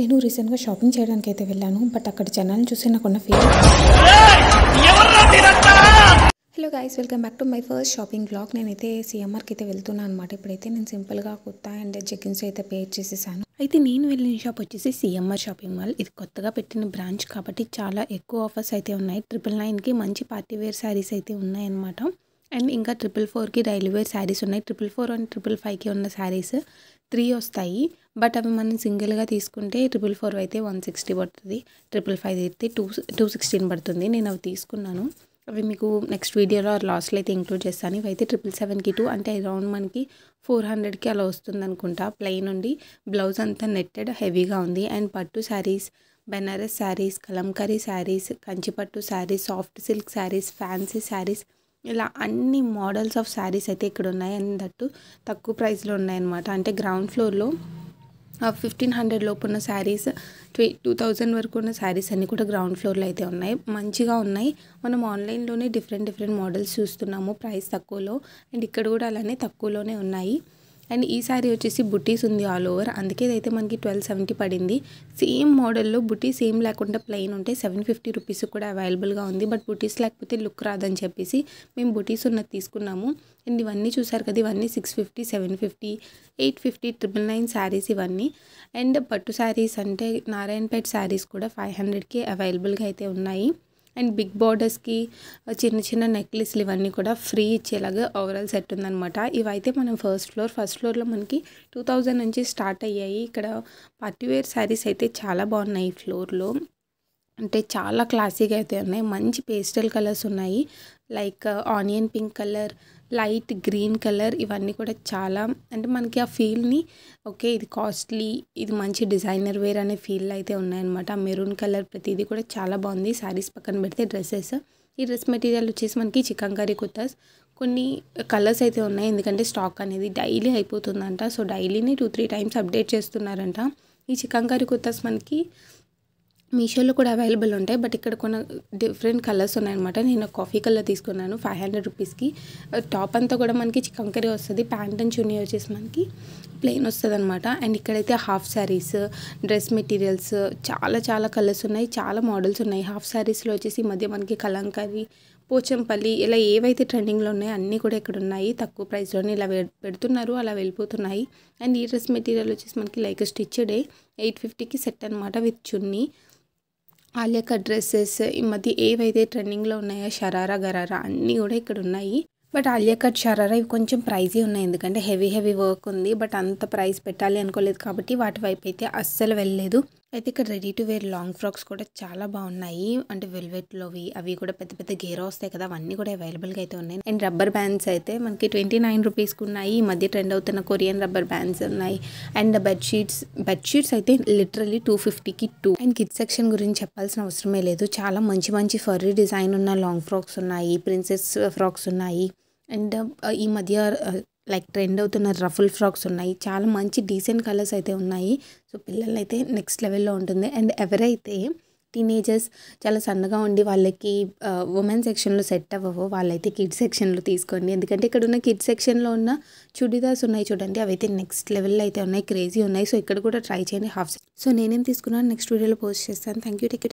నేను రీసెంట్గా షాపింగ్ చేయడానికి అయితే వెళ్ళాను బట్ అక్కడ జనాలను చూసి నాకున్న feel hello guys welcome back to my first shopping blog నేనైతే సిఎంఆర్కి అయితే వెళ్తున్నాను అనమాట ఇప్పుడైతే నేను సింపుల్గా కుర్తా అండ్ జెగ్గిన్స్ అయితే పేర్ చేసేసాను అయితే నేను వెళ్ళిన షాప్ వచ్చేసి సిఎంఆర్ షాపింగ్ మాల్ ఇది కొత్తగా పెట్టిన బ్రాంచ్ కాబట్టి చాలా ఎక్కువ ఆఫర్స్ అయితే ఉన్నాయి ట్రిపుల్ నైన్కి మంచి పార్టీ వేర్ శారీస్ అయితే ఉన్నాయన్నమాట అండ్ ఇంకా ట్రిపుల్ ఫోర్కి వేర్ శారీస్ ఉన్నాయి ట్రిపుల్ ఫోర్ అండ్ ట్రిపుల్ ఫైవ్కి ఉన్న శారీస్ త్రీ వస్తాయి బట్ అవి మనం సింగిల్గా తీసుకుంటే ట్రిపుల్ ఫోర్ అయితే వన్ సిక్స్టీ పడుతుంది ట్రిపుల్ ఫైవ్ అయితే టూ టూ సిక్స్టీన్ పడుతుంది నేను అవి తీసుకున్నాను అవి మీకు నెక్స్ట్ వీడియోలో లాస్ట్లో అయితే ఇంక్లూడ్ చేస్తాను ఇవైతే ట్రిపుల్ సెవెన్కి టూ అంటే అరౌండ్ మనకి ఫోర్ హండ్రెడ్కి అలా వస్తుంది అనుకుంటా ప్లెయిన్ ఉండి బ్లౌజ్ అంతా నెట్టెడ్ హెవీగా ఉంది అండ్ పట్టు saris Banaras saris Kalamkari saris Kanchipattu saris soft silk saris fancy saris ఇలా అన్ని మోడల్స్ ఆఫ్ శారీస్ అయితే ఇక్కడ ఉన్నాయి దట్టు తక్కువ ప్రైస్లో ఉన్నాయన్నమాట అంటే గ్రౌండ్ ఫ్లోర్లో ఫిఫ్టీన్ హండ్రెడ్ లోపు ఉన్న శారీస్ ట్వీ టూ థౌజండ్ వరకు ఉన్న శారీస్ అన్నీ కూడా గ్రౌండ్ ఫ్లోర్లో అయితే ఉన్నాయి మంచిగా ఉన్నాయి మనం ఆన్లైన్లోనే డిఫరెంట్ డిఫరెంట్ మోడల్స్ చూస్తున్నాము ప్రైస్ తక్కువలో అండ్ ఇక్కడ కూడా అలానే తక్కువలోనే ఉన్నాయి అండ్ ఈ శారీ వచ్చేసి బుటీస్ ఉంది ఆల్ ఓవర్ అందుకే అయితే మనకి ట్వెల్వ్ సెవెంటీ పడింది సేమ్ మోడల్లో బుటీస్ సేమ్ లేకుండా ప్లెయిన్ ఉంటే సెవెన్ ఫిఫ్టీ రూపీస్ కూడా అవైలబుల్గా ఉంది బట్ బుటీస్ లేకపోతే లుక్ రాదని చెప్పేసి మేము బుటీస్ ఉన్నది తీసుకున్నాము అండ్ ఇవన్నీ చూసారు కదా ఇవన్నీ six fifty seven fifty eight fifty triple nine saris ఇవన్నీ అండ్ పట్టు శారీస్ అంటే నారాయణపేట శారీస్ కూడా ఫైవ్ హండ్రెడ్కి అవైలబుల్గా అయితే ఉన్నాయి అండ్ బిగ్ బార్డర్స్కి చిన్న చిన్న నెక్లెస్లు ఇవన్నీ కూడా ఫ్రీ ఇచ్చేలాగా ఓవరాల్ సెట్ ఉందనమాట ఇవైతే మనం ఫస్ట్ ఫ్లోర్ ఫస్ట్ ఫ్లోర్లో మనకి టూ థౌజండ్ నుంచి స్టార్ట్ అయ్యాయి ఇక్కడ పార్టీవేర్ శారీస్ అయితే చాలా బాగున్నాయి ఈ ఫ్లోర్లో అంటే చాలా క్లాసీగా అయితే ఉన్నాయి మంచి పేస్టల్ కలర్స్ ఉన్నాయి like onion pink colour light green colour ఇవన్నీ కూడా చాలా అంటే మనకి ఆ ఫీల్ని ఓకే ఇది కాస్ట్లీ ఇది మంచి డిజైనర్ వేర్ అనే ఫీల్ అయితే ఉన్నాయన్నమాట ఆ మెరూన్ కలర్ ప్రతిదీ కూడా చాలా బాగుంది శారీస్ పక్కన పెడితే డ్రెస్సెస్ ఈ డ్రెస్ మెటీరియల్ వచ్చేసి మనకి చికెన్ కర్రీ కుర్తాస్ కొన్ని కలర్స్ అయితే ఉన్నాయి ఎందుకంటే స్టాక్ అనేది డైలీ అయిపోతుందంట సో డైలీని టూ త్రీ టైమ్స్ అప్డేట్ చేస్తున్నారంట ఈ చికెన్ కర్రీ కుర్తాస్ మనకి మీషోలో కూడా అవైలబుల్ ఉంటాయి బట్ ఇక్కడ కొన్ని డిఫరెంట్ కలర్స్ ఉన్నాయన్నమాట నేను కాఫీ కలర్ తీసుకున్నాను ఫైవ్ హండ్రెడ్ రూపీస్కి టాప్ అంతా కూడా మనకి చికెన్ కర్రీ వస్తుంది ప్యాంట్ అండ్ చున్నీ వచ్చేసి మనకి ప్లెయిన్ వస్తుంది అనమాట అండ్ ఇక్కడైతే హాఫ్ శారీస్ డ్రెస్ మెటీరియల్స్ చాలా చాలా కలర్స్ ఉన్నాయి చాలా మోడల్స్ ఉన్నాయి హాఫ్ శారీస్లో వచ్చేసి ఈ మధ్య మనకి కలంకరి పోచంపల్లి ఇలా ఏవైతే ట్రెండింగ్లో ఉన్నాయో అన్నీ కూడా ఇక్కడ ఉన్నాయి తక్కువ ప్రైస్లోనే ఇలా పెడుతున్నారు అలా వెళ్ళిపోతున్నాయి అండ్ ఈ డ్రెస్ మెటీరియల్ వచ్చేసి మనకి లైక్ స్టిచ్డే ఎయిట్ ఫిఫ్టీకి సెట్ అనమాట విత్ చున్నీ ఆలియా కట్ డ్రెస్సెస్ ఈ మధ్య ఏవైతే ట్రెండింగ్లో ఉన్నాయో షరారా గరారా అన్నీ కూడా ఇక్కడ ఉన్నాయి బట్ ఆలియా కట్ షరారా ఇవి కొంచెం ప్రైజీ ఉన్నాయి ఎందుకంటే హెవీ హెవీ వర్క్ ఉంది బట్ అంత ప్రైస్ పెట్టాలి అనుకోలేదు కాబట్టి వాటి వైపు అయితే అస్సలు వెళ్ళలేదు అయితే ఇక్కడ ready to wear long frocks కూడా చాలా బాగున్నాయి అంటే వెల్వెట్లోవి అవి కూడా పెద్ద పెద్ద గేరా వస్తాయి కదా అవన్నీ కూడా అవైలబుల్గా అయితే ఉన్నాయి అండ్ రబ్బర్ బ్యాండ్స్ అయితే మనకి ట్వంటీ నైన్ రూపీస్కి ఉన్నాయి ఈ మధ్య ట్రెండ్ అవుతున్న కొరియన్ రబ్బర్ బ్యాండ్స్ ఉన్నాయి అండ్ బెడ్షీట్స్ బెడ్షీట్స్ అయితే లిటరలీ టూ ఫిఫ్టీకి టూ అండ్ కిడ్ సెక్షన్ గురించి చెప్పాల్సిన అవసరమే లేదు చాలా మంచి మంచి ఫర్రీ డిజైన్ ఉన్న లాంగ్ ఫ్రాక్స్ ఉన్నాయి ప్రిన్సెస్ ఫ్రాక్స్ ఉన్నాయి అండ్ ఈ మధ్య లైక్ ట్రెండ్ అవుతున్న రఫుల్ ఫ్రాక్స్ ఉన్నాయి చాలా మంచి డీసెంట్ కలర్స్ అయితే ఉన్నాయి సో పిల్లలు అయితే నెక్స్ట్ లెవెల్లో ఉంటుంది అండ్ ఎవరైతే టీనేజర్స్ చాలా సన్నగా ఉండి వాళ్ళకి ఉమెన్ సెక్షన్లో సెట్ అవ్వవో వాళ్ళైతే కిడ్స్ సెక్షన్లో తీసుకోండి ఎందుకంటే ఇక్కడ ఉన్న కిడ్స్ సెక్షన్లో ఉన్న చుడిదార్స్ ఉన్నాయి చూడండి అవైతే నెక్స్ట్ లెవెల్లో అయితే ఉన్నాయి క్రేజీ ఉన్నాయి సో ఇక్కడ కూడా ట్రై చేయండి హాఫ్ సో నేనేం తీసుకున్నాను నెక్స్ట్ వీడియోలో పోస్ట్ చేస్తాను థ్యాంక్ యూ